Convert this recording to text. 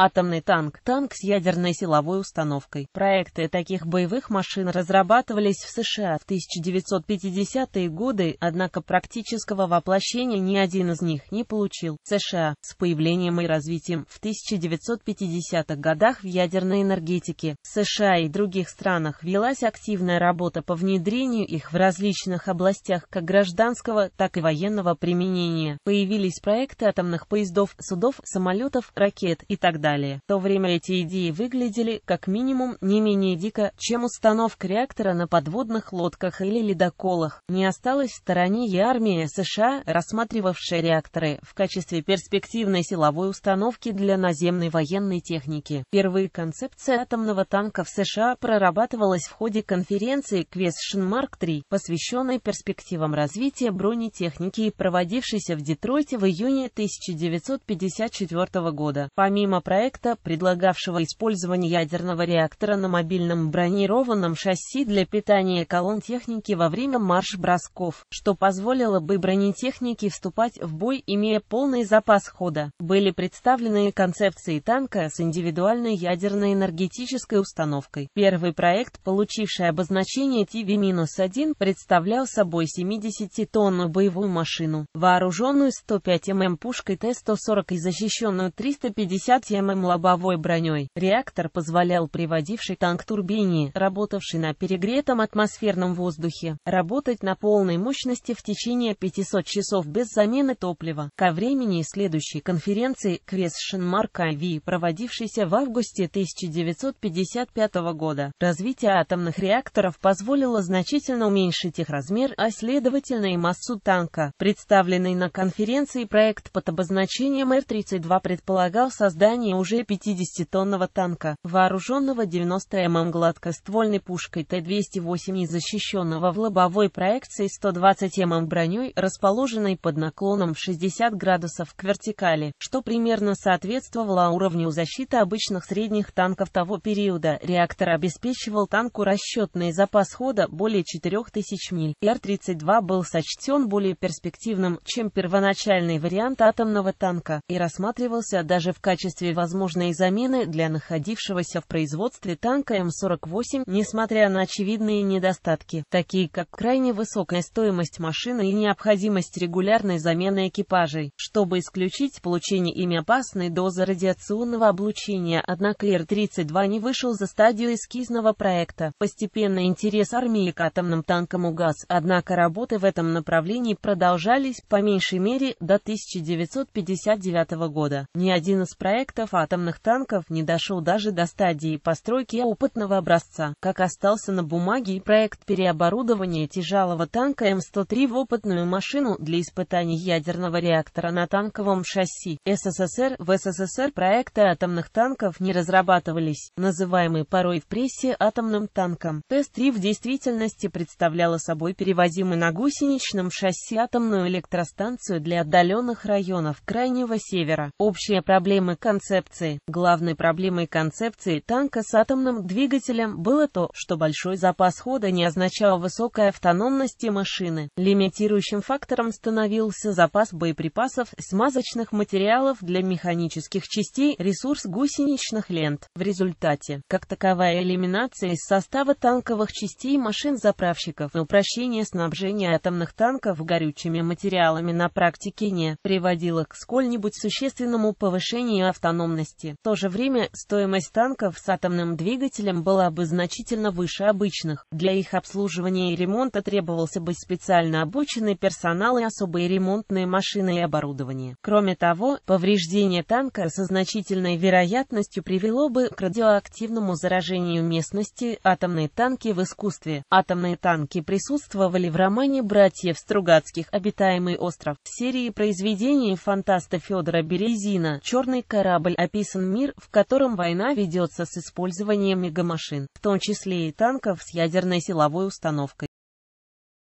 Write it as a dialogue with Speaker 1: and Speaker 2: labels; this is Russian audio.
Speaker 1: Атомный танк. Танк с ядерной силовой установкой. Проекты таких боевых машин разрабатывались в США в 1950-е годы, однако практического воплощения ни один из них не получил. США с появлением и развитием в 1950-х годах в ядерной энергетике. В США и других странах велась активная работа по внедрению их в различных областях как гражданского, так и военного применения. Появились проекты атомных поездов, судов, самолетов, ракет и так далее далее, в то время эти идеи выглядели, как минимум, не менее дико, чем установка реактора на подводных лодках или ледоколах. Не осталось в стороне и армия США, рассматривавшая реакторы в качестве перспективной силовой установки для наземной военной техники. Впервые концепция атомного танка в США прорабатывалась в ходе конференции Квесшенмарк-3, посвященной перспективам развития бронетехники и проводившейся в Детройте в июне 1954 года. Помимо проекта, проекта, предлагавшего использование ядерного реактора на мобильном бронированном шасси для питания колонн техники во время марш-бросков, что позволило бы бронетехнике вступать в бой, имея полный запас хода. Были представлены концепции танка с индивидуальной ядерной энергетической установкой. Первый проект, получивший обозначение ТВ-1, представлял собой 70-тонную боевую машину, вооруженную 105 мм пушкой Т-140 и защищенную 350 мм называемым лобовой броней. Реактор позволял приводивший танк турбине, работавший на перегретом атмосферном воздухе, работать на полной мощности в течение 500 часов без замены топлива. Ко времени следующей конференции Квесшенмарка Ви, проводившейся в августе 1955 года, развитие атомных реакторов позволило значительно уменьшить их размер, а следовательно и массу танка. Представленный на конференции проект под обозначением R-32 предполагал создание уже 50-тонного танка, вооруженного 90 мм гладкоствольной пушкой Т-208 и защищенного в лобовой проекции 120 мм броней, расположенной под наклоном в 60 градусов к вертикали, что примерно соответствовало уровню защиты обычных средних танков того периода. Реактор обеспечивал танку расчетный запас хода более 4000 миль, Р-32 был сочтен более перспективным, чем первоначальный вариант атомного танка, и рассматривался даже в качестве возможные замены для находившегося в производстве танка М48, несмотря на очевидные недостатки, такие как крайне высокая стоимость машины и необходимость регулярной замены экипажей, чтобы исключить получение ими опасной дозы радиационного облучения. Однако Р-32 не вышел за стадию эскизного проекта. Постепенно интерес армии к атомным танкам угас, однако работы в этом направлении продолжались по меньшей мере до 1959 года. Ни один из проектов ударов атомных танков не дошел даже до стадии постройки опытного образца, как остался на бумаге и проект переоборудования тяжелого танка М-103 в опытную машину для испытаний ядерного реактора на танковом шасси. СССР В СССР проекты атомных танков не разрабатывались, называемые порой в прессе атомным танком. Т-3 в действительности представляла собой перевозимый на гусеничном шасси атомную электростанцию для отдаленных районов Крайнего Севера. Общие проблемы конца концепции. Главной проблемой концепции танка с атомным двигателем было то, что большой запас хода не означал высокой автономности машины. Лимитирующим фактором становился запас боеприпасов, смазочных материалов для механических частей, ресурс гусеничных лент. В результате, как таковая элиминация из состава танковых частей машин-заправщиков и упрощение снабжения атомных танков горючими материалами на практике не приводило к сколь-нибудь существенному повышению автономности автономности. В то же время стоимость танков с атомным двигателем была бы значительно выше обычных. Для их обслуживания и ремонта требовался бы специально обученный персонал и особые ремонтные машины и оборудование. Кроме того, повреждение танка со значительной вероятностью привело бы к радиоактивному заражению местности. Атомные танки в искусстве. Атомные танки присутствовали в романе «Братьев Стругацких. Обитаемый остров» в серии произведений фантаста Федора Березина «Черный корабль описан мир, в котором война ведется с использованием мегамашин, в том числе и танков с ядерной силовой установкой.